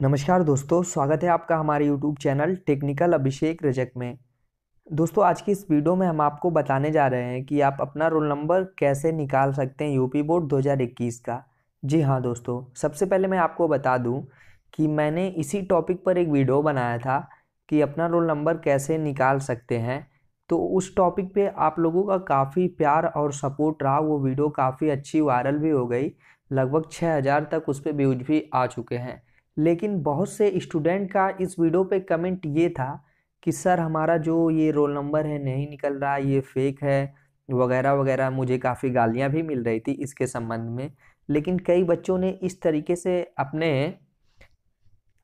नमस्कार दोस्तों स्वागत है आपका हमारे YouTube channel technical Abhishek Rajak में दोस्तों आज की इस वीडियो में हम आपको बताने जा रहे हैं कि आप अपना रोल नंबर कैसे निकाल सकते हैं यूपी बोर्ड 2021 का जी हाँ दोस्तों सबसे पहले मैं आपको बता दूं कि मैंने इसी टॉपिक पर एक वीडियो बनाया था कि अपना रोल नंबर कैसे निकाल सकते हैं तो उस टॉपिक पे आप लोगों का काफ़ी प्यार और सपोर्ट रहा वो वीडियो काफ़ी अच्छी वायरल भी हो गई लगभग हज़ार तक उस पर व्यूज भी आ चुके हैं लेकिन बहुत से स्टूडेंट का इस वीडियो पे कमेंट ये था कि सर हमारा जो ये रोल नंबर है नहीं निकल रहा ये फेक है वगैरह वगैरह मुझे काफ़ी गालियाँ भी मिल रही थी इसके संबंध में लेकिन कई बच्चों ने इस तरीके से अपने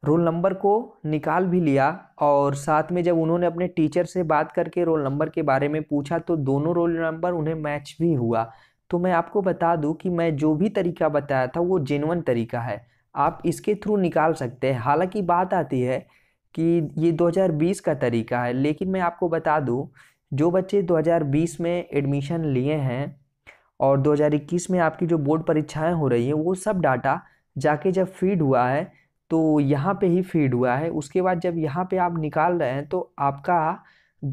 रोल नंबर को निकाल भी लिया और साथ में जब उन्होंने अपने टीचर से बात करके रोल नंबर के बारे में पूछा तो दोनों रोल नंबर उन्हें मैच भी हुआ तो मैं आपको बता दूं कि मैं जो भी तरीका बताया था वो जेनवन तरीका है आप इसके थ्रू निकाल सकते हैं हालांकि बात आती है कि ये 2020 का तरीका है लेकिन मैं आपको बता दूं जो बच्चे 2020 में एडमिशन लिए हैं और 2021 में आपकी जो बोर्ड परीक्षाएं हो रही हैं वो सब डाटा जाके जब फीड हुआ है तो यहाँ पे ही फीड हुआ है उसके बाद जब यहाँ पे आप निकाल रहे हैं तो आपका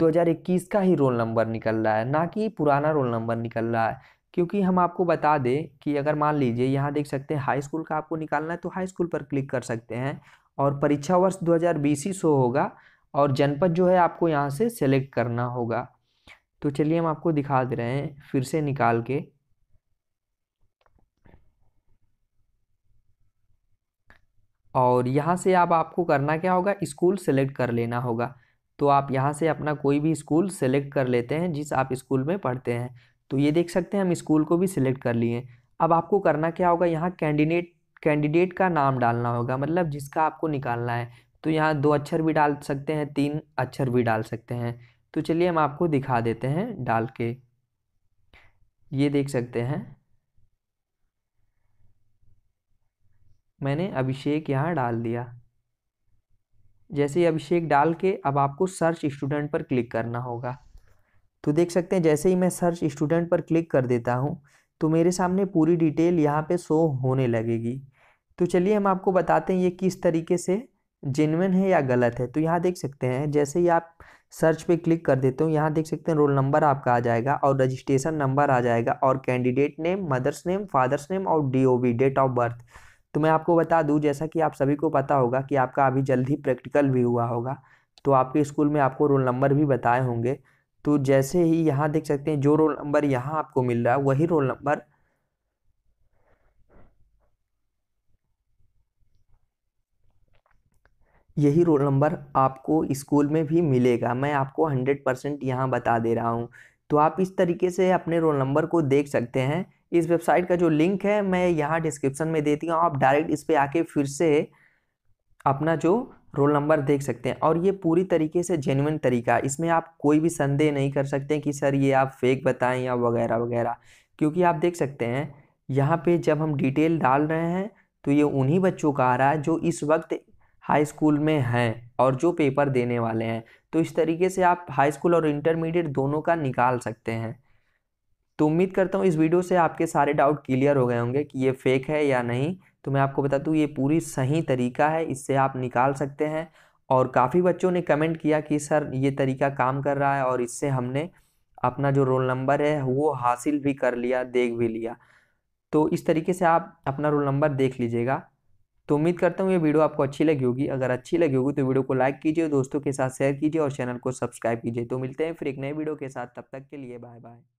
2021 का ही रोल नंबर निकल रहा है ना कि पुराना रोल नंबर निकल रहा है क्योंकि हम आपको बता दें कि अगर मान लीजिए यहाँ देख सकते हैं हाई स्कूल का आपको निकालना है तो हाई स्कूल पर क्लिक कर सकते हैं और परीक्षा वर्ष 2020 ही शो होगा और जनपद जो है आपको यहाँ से सेलेक्ट करना होगा तो चलिए हम आपको दिखा दे रहे हैं फिर से निकाल के और यहाँ से आप आपको करना क्या होगा स्कूल सेलेक्ट कर लेना होगा तो आप यहाँ से अपना कोई भी स्कूल सेलेक्ट कर लेते हैं जिस आप स्कूल में पढ़ते हैं तो ये देख सकते हैं हम स्कूल को भी सिलेक्ट कर लिए अब आपको करना क्या होगा यहाँ कैंडिडेट कैंडिडेट का नाम डालना होगा मतलब जिसका आपको निकालना है तो यहाँ दो अक्षर भी डाल सकते हैं तीन अक्षर भी डाल सकते हैं तो चलिए हम आपको दिखा देते हैं डाल के ये देख सकते हैं मैंने अभिषेक यहाँ डाल दिया जैसे ही अभिषेक डाल के अब आपको सर्च स्टूडेंट पर क्लिक करना होगा तो देख सकते हैं जैसे ही मैं सर्च स्टूडेंट पर क्लिक कर देता हूँ तो मेरे सामने पूरी डिटेल यहाँ पे शो होने लगेगी तो चलिए हम आपको बताते हैं ये किस तरीके से जेनविन है या गलत है तो यहाँ देख सकते हैं जैसे ही आप सर्च पे क्लिक कर देते हो यहाँ देख सकते हैं रोल नंबर आपका आ जाएगा और रजिस्ट्रेशन नंबर आ जाएगा और candidate name mother's name father's name और डी डेट ऑफ बर्थ तो मैं आपको बता दूँ जैसा कि आप सभी को पता होगा कि आपका अभी जल्द ही प्रैक्टिकल भी हुआ होगा तो आपके स्कूल में आपको रोल नंबर भी बताए होंगे तो जैसे ही यहाँ देख सकते हैं जो रोल नंबर यहाँ आपको मिल रहा है वही रोल नंबर यही रोल नंबर आपको स्कूल में भी मिलेगा मैं आपको हंड्रेड परसेंट यहाँ बता दे रहा हूँ तो आप इस तरीके से अपने रोल नंबर को देख सकते हैं इस वेबसाइट का जो लिंक है मैं यहाँ डिस्क्रिप्शन में देती हूँ आप डायरेक्ट इस पर आके फिर से अपना जो रोल नंबर देख सकते हैं और ये पूरी तरीके से जेन्यून तरीका है इसमें आप कोई भी संदेह नहीं कर सकते कि सर ये आप फेक बताएं या वगैरह वगैरह क्योंकि आप देख सकते हैं यहाँ पे जब हम डिटेल डाल रहे हैं तो ये उन्हीं बच्चों का आ रहा है जो इस वक्त हाई स्कूल में हैं और जो पेपर देने वाले हैं तो इस तरीके से आप हाई स्कूल और इंटरमीडिएट दोनों का निकाल सकते हैं तो उम्मीद करता हूँ इस वीडियो से आपके सारे डाउट क्लियर हो गए होंगे कि ये फेक है या नहीं तो मैं आपको बता दूँ ये पूरी सही तरीका है इससे आप निकाल सकते हैं और काफ़ी बच्चों ने कमेंट किया कि सर ये तरीका काम कर रहा है और इससे हमने अपना जो रोल नंबर है वो हासिल भी कर लिया देख भी लिया तो इस तरीके से आप अपना रोल नंबर देख लीजिएगा तो उम्मीद करता हूँ ये वीडियो आपको अच्छी लगी होगी अगर अच्छी लगी होगी तो वीडियो को लाइक कीजिए दोस्तों के साथ शेयर कीजिए और चैनल को सब्सक्राइब कीजिए तो मिलते हैं फिर एक नए वीडियो के साथ तब तक के लिए बाय बाय